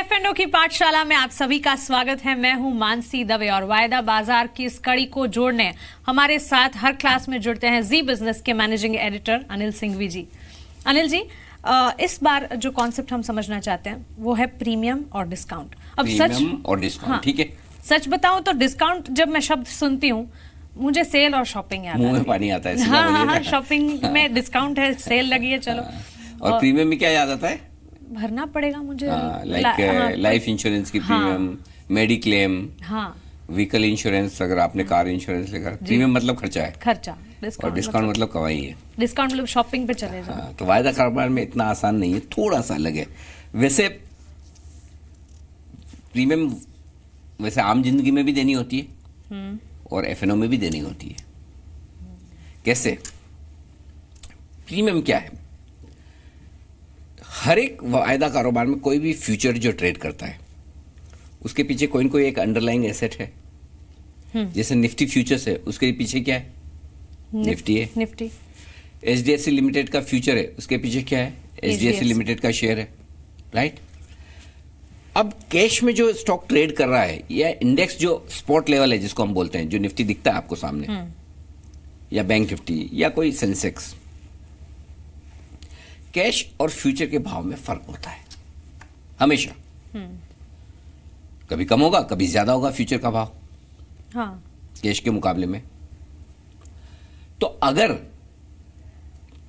F&O की पाठशाला में आप सभी का स्वागत है मैं हूं मानसी दवे और वायदा बाजार की इस कड़ी को जोड़ने हमारे साथ हर क्लास में जुड़ते हैं जी बिजनेस के मैनेजिंग एडिटर अनिल सिंघवी जी अनिल जी इस बार जो कॉन्सेप्ट हम समझना चाहते हैं वो है प्रीमियम और डिस्काउंट अब सच और डिस्काउंट हाँ। ठीक हाँ, है सच बताऊं तो डिस्काउंट जब मैं शब्द सुनती हूँ मुझे सेल और शॉपिंग याद पानी आता है हाँ, हाँ हाँ शॉपिंग में डिस्काउंट है सेल लगी है चलो हाँ, और प्रीमियम में क्या याद आता है भरना पड़ेगा मुझे लाइक लाइफ इंश्योरेंस की प्रीमियम मेडिक्लेम हाँ व्हीकल हाँ। इंश्योरेंस अगर आपने कार इंश्योरेंस लेकर प्रीमियम मतलब खर्चा है खर्चा और डिस्काउंट मतलब-, मतलब कमाई है डिस्काउंट मतलब शॉपिंग पे चले जाओ हाँ, तो वायदा कारोबार में इतना आसान नहीं है थोड़ा सा अलग है वैसे प्रीमियम वैसे आम जिंदगी में भी देनी होती है हम्म। और एफ में भी देनी होती है कैसे प्रीमियम क्या है हर एक वायदा कारोबार में कोई भी फ्यूचर जो ट्रेड करता है उसके पीछे कोई ना कोई एक अंडरलाइंग एसेट है हम्म। जैसे निफ्टी फ्यूचर्स है उसके पीछे क्या है निफ्टी है Nifty H D F C limited का फ्यूचर है उसके पीछे क्या है H D F C limited का शेयर है राइट अब कैश में जो स्टॉक ट्रेड कर रहा है या इंडेक्स जो स्पॉट लेवल है जिसको हम बोलते हैं जो निफ्टी दिखता है आपको सामने हम्म। या बैंक निफ्टी या कोई सेंसेक्स कैश और फ्यूचर के भाव में फर्क होता है हमेशा हम्म। कभी कम होगा कभी ज्यादा होगा फ्यूचर का भाव हाँ। कैश के मुकाबले में तो अगर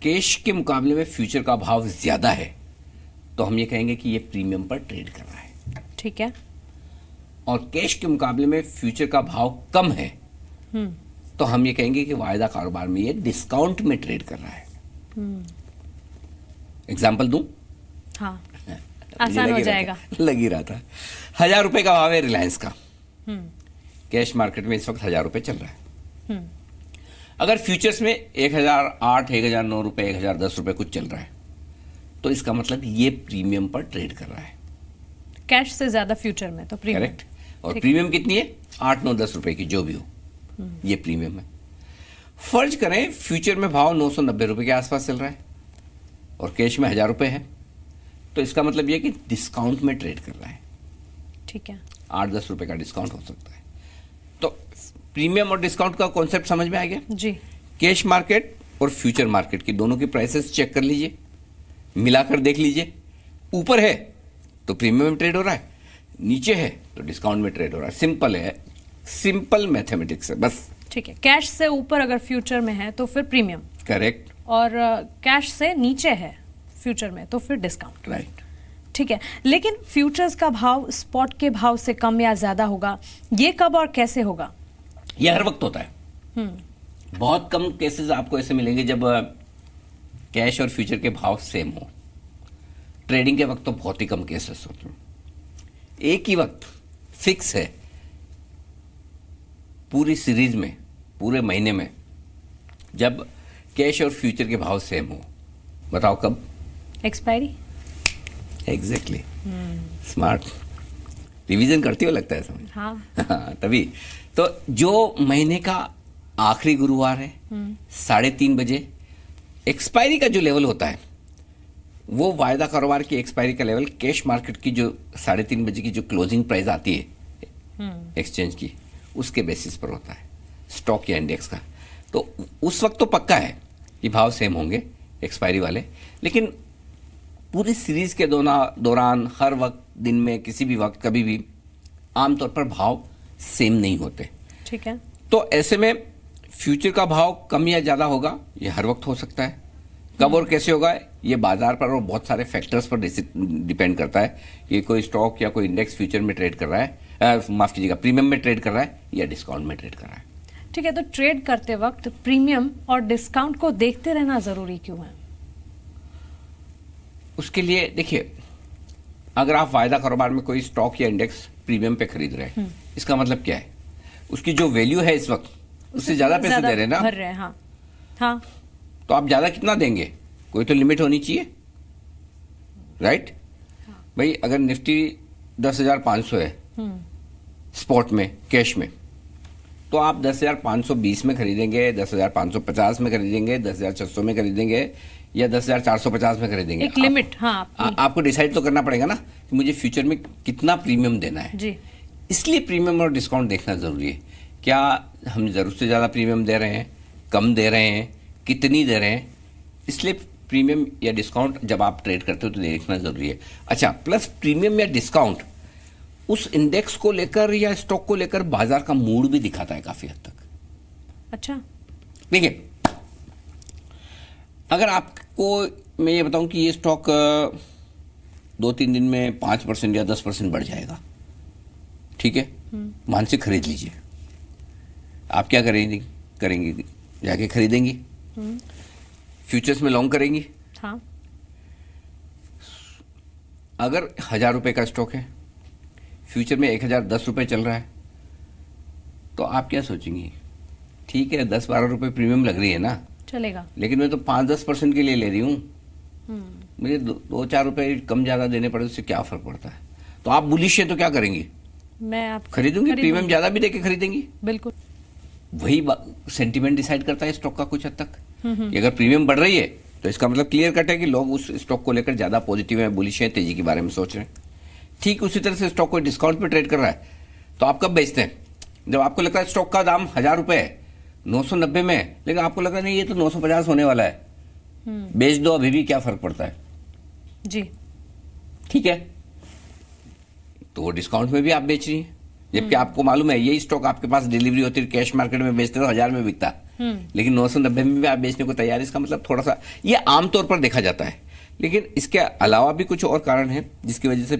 कैश के मुकाबले में फ्यूचर का भाव ज्यादा है तो हम ये कहेंगे कि ये प्रीमियम पर ट्रेड कर रहा है ठीक है और कैश के मुकाबले में फ्यूचर का भाव कम है हम्म। तो हम ये कहेंगे कि वायदा कारोबार में ये डिस्काउंट में ट्रेड कर रहा है हम्म। एग्जाम्पल दू हाँ, हाँ आसान हो जाएगा लगी रहा था हजार रुपए का भाव है रिलायंस का कैश हम्म। मार्केट में इस वक्त हजार रुपए चल रहा है हम्म। अगर फ्यूचर्स में एक हजार आठ एक हजार नौ रुपए एक हजार दस रुपए कुछ चल रहा है तो इसका मतलब ये प्रीमियम पर ट्रेड कर रहा है कैश से ज्यादा फ्यूचर में तो करेक्ट और प्रीमियम कितनी है आठ नौ दस रुपए की जो भी हो हम्म। ये प्रीमियम है फर्ज करें फ्यूचर में भाव नौ सौ नब्बे रुपए के आसपास चल रहा है और कैश में हज़ार रुपए है तो इसका मतलब यह कि डिस्काउंट में ट्रेड कर रहा है ठीक है आठ दस रुपए का डिस्काउंट हो सकता है तो प्रीमियम और डिस्काउंट का कॉन्सेप्ट समझ में आ गया जी कैश मार्केट और फ्यूचर मार्केट की दोनों की प्राइसेस चेक कर लीजिए मिलाकर देख लीजिए ऊपर है तो प्रीमियम में ट्रेड हो रहा है नीचे है तो डिस्काउंट में ट्रेड हो रहा है सिंपल है सिंपल मैथमेटिक्स है बस ठीक है कैश से ऊपर अगर फ्यूचर में है तो फिर प्रीमियम करेक्ट और कैश uh, से नीचे है फ्यूचर में तो फिर डिस्काउंट राइट ठीक है लेकिन फ्यूचर्स का भाव स्पॉट के भाव से कम या ज्यादा होगा ये कब और कैसे होगा यह हर वक्त होता है हम्म। बहुत कम केसेस आपको ऐसे मिलेंगे जब कैश और फ्यूचर के भाव सेम हो ट्रेडिंग के वक्त तो बहुत ही कम केसेस होते हैं एक ही वक्त फिक्स है पूरी सीरीज में पूरे महीने में जब कैश और फ्यूचर के भाव सेम हो बताओ कब एक्सपायरी एग्जैक्टली स्मार्ट रिवीजन करती हो लगता है समझ हाँ।, हाँ तभी तो जो महीने का आखिरी गुरुवार है hmm. साढ़े तीन बजे एक्सपायरी का जो लेवल होता है वो वायदा कारोबार की एक्सपायरी का लेवल कैश मार्केट की जो साढ़े तीन बजे की जो क्लोजिंग प्राइस आती है एक्सचेंज hmm. की उसके बेसिस पर होता है स्टॉक या इंडेक्स का तो उस वक्त तो पक्का है कि भाव सेम होंगे एक्सपायरी वाले लेकिन पूरी सीरीज़ के दोना दौरान हर वक्त दिन में किसी भी वक्त कभी भी आमतौर पर भाव सेम नहीं होते ठीक है तो ऐसे में फ्यूचर का भाव कम या ज़्यादा होगा ये हर वक्त हो सकता है कब और कैसे होगा ये बाजार पर और बहुत सारे फैक्टर्स पर डिपेंड करता है कि कोई स्टॉक या कोई इंडेक्स फ्यूचर में ट्रेड कर रहा है माफ़ कीजिएगा प्रीमियम में ट्रेड कर रहा है या डिस्काउंट में ट्रेड कर रहा है ठीक है तो ट्रेड करते वक्त प्रीमियम और डिस्काउंट को देखते रहना ज़रूरी क्यों है उसके लिए देखिए अगर आप वायदा कारोबार में कोई स्टॉक या इंडेक्स प्रीमियम पे खरीद रहे हैं हम्म। इसका मतलब क्या है उसकी जो वैल्यू है इस वक्त उससे ज़्यादा पैसे दे रहे हैं ना भर रहे हाँ हाँ तो आप ज़्यादा कितना देंगे कोई तो लिमिट होनी चाहिए राइट हाँ। भाई अगर निफ्टी दस हज़ार पांच सौ है स्पॉट हम्म। में कैश में तो आप दस हज़ार पाँच सौ बीस में खरीदेंगे दस हज़ार पाँच सौ पचास में खरीदेंगे दस हज़ार छः सौ में खरीदेंगे या दस हज़ार चार सौ पचास में खरीदेंगे एक लिमिट हाँ आ, आपको डिसाइड तो करना पड़ेगा ना कि मुझे फ्यूचर में कितना प्रीमियम देना है जी इसलिए प्रीमियम और डिस्काउंट देखना ज़रूरी है क्या हम ज़रूरत से ज़्यादा प्रीमियम दे रहे हैं कम दे रहे हैं कितनी दे रहे हैं इसलिए प्रीमियम या डिस्काउंट जब आप ट्रेड करते हो तो देखना ज़रूरी है अच्छा प्लस प्रीमियम या डिस्काउंट उस इंडेक्स को लेकर या स्टॉक को लेकर बाजार का मूड भी दिखाता है काफी हद तक अच्छा देखिए अगर आपको मैं ये बताऊं कि ये स्टॉक दो तीन दिन में पांच परसेंट या दस परसेंट बढ़ जाएगा ठीक है हम्म। मानसिक खरीद लीजिए आप क्या करेंगे करेंगे जाके खरीदेंगी फ्यूचर्स हम्म। में लॉन्ग करेंगी हाँ अगर हजार रुपए का स्टॉक है फ्यूचर में एक हज़ार दस रुपये चल रहा है तो आप क्या सोचेंगी ठीक है दस बारह रुपये प्रीमियम लग रही है ना चलेगा लेकिन मैं तो पाँच दस परसेंट के लिए ले रही हूँ हम्म। मुझे दो, दो चार रुपये कम ज़्यादा देने पड़े उससे क्या फ़र्क पड़ता है तो आप बुलिश है तो क्या करेंगी मैं आप खरीदूंगी प्रीमियम ज़्यादा भी दे खरीदेंगी बिल्कुल वही सेंटिमेंट डिसाइड करता है स्टॉक का कुछ हद तक हम्म, हम्म। कि अगर प्रीमियम बढ़ रही है तो इसका मतलब क्लियर कट है कि लोग उस स्टॉक को लेकर ज़्यादा पॉजिटिव है बुलिश है तेजी के बारे में सोच रहे हैं ठीक उसी तरह से स्टॉक कोई डिस्काउंट पे ट्रेड कर रहा है तो आप कब बेचते हैं जब आपको लगता है स्टॉक का दाम हज़ार रुपए है नौ सौ नब्बे में लेकिन आपको लगता नहीं ये तो नौ सौ पचास होने वाला है हम्म। बेच दो अभी भी क्या फ़र्क पड़ता है जी ठीक है तो डिस्काउंट में भी आप बेच रही हैं जबकि हम्म। आपको मालूम है यही स्टॉक आपके पास डिलीवरी होती है कैश मार्केट में बेचते तो हज़ार में बिकता हम्म। लेकिन नौ सौ नब्बे में भी आप बेचने को तैयार है इसका मतलब थोड़ा सा ये आमतौर पर देखा जाता है लेकिन इसके अलावा भी कुछ और कारण है जिसकी वजह से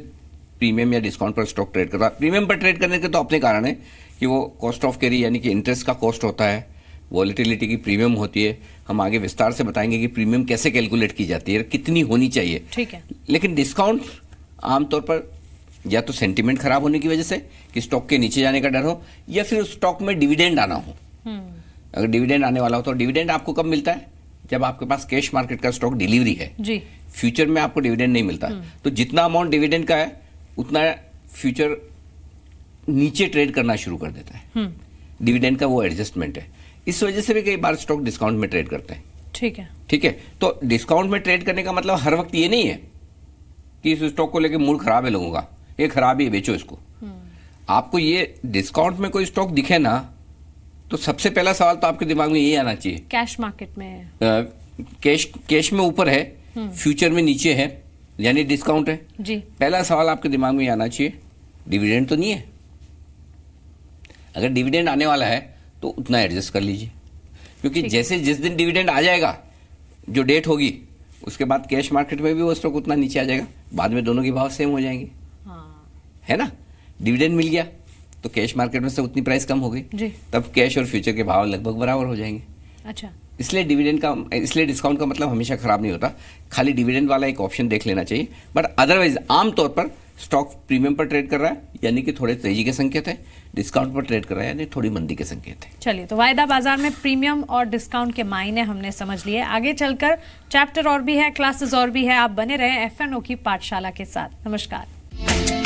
प्रीमियम या डिस्काउंट पर स्टॉक ट्रेड करता है प्रीमियम पर ट्रेड करने के तो अपने कारण है कि वो कॉस्ट ऑफ कैरी यानी कि इंटरेस्ट का कॉस्ट होता है वॉलीटिलिटी की प्रीमियम होती है हम आगे विस्तार से बताएंगे कि प्रीमियम कैसे कैलकुलेट की जाती है कितनी होनी चाहिए ठीक है लेकिन डिस्काउंट आमतौर पर या तो सेंटिमेंट खराब होने की वजह से कि स्टॉक के नीचे जाने का डर हो या फिर स्टॉक में डिविडेंड आना हो हम्म। अगर डिविडेंड आने वाला हो तो डिविडेंड आपको कब मिलता है जब आपके पास कैश मार्केट का स्टॉक डिलीवरी है जी फ्यूचर में आपको डिविडेंड नहीं मिलता हम्म। तो जितना अमाउंट डिविडेंड का है उतना फ्यूचर नीचे ट्रेड करना शुरू कर देता है डिविडेंड हम्म। का वो एडजस्टमेंट है इस वजह से भी कई बार स्टॉक डिस्काउंट में ट्रेड करते हैं ठीक है ठीक है तो डिस्काउंट में ट्रेड करने का मतलब हर वक्त ये नहीं है कि इस स्टॉक को लेकर मूड खराब है लोगों का ये खराब ही बेचो इसको हम्म। आपको ये डिस्काउंट में कोई स्टॉक दिखे ना तो सबसे पहला सवाल तो आपके दिमाग में ये आना चाहिए कैश मार्केट में कैश कैश में ऊपर है फ्यूचर हम्म। में नीचे है यानी डिस्काउंट है जी पहला सवाल आपके दिमाग में आना चाहिए डिविडेंड तो नहीं है अगर डिविडेंड आने वाला है तो उतना एडजस्ट कर लीजिए क्योंकि जैसे जिस दिन डिविडेंड आ जाएगा जो डेट होगी उसके बाद कैश मार्केट में भी वो स्टॉक उतना नीचे आ जाएगा बाद में दोनों के भाव सेम हो जाएंगे हाँ। है ना डिविडेंड मिल गया तो कैश मार्केट में से उतनी प्राइस कम हो गई तब कैश और फ्यूचर के भाव लगभग बराबर हो जाएंगे अच्छा इसलिए डिविडेंड का इसलिए डिस्काउंट का मतलब हमेशा खराब नहीं होता खाली डिविडेंड वाला एक ऑप्शन देख लेना चाहिए बट अदरवाइज आमतौर पर स्टॉक प्रीमियम पर ट्रेड कर रहा है यानी कि थोड़े तेजी के संकेत है डिस्काउंट पर ट्रेड कर रहा है यानी थोड़ी मंदी के संकेत है चलिए तो वायदा बाजार में प्रीमियम और डिस्काउंट के मायने हमने समझ लिए आगे चलकर चैप्टर और भी है क्लासेस और भी है आप बने रहे एफ की पाठशाला के साथ नमस्कार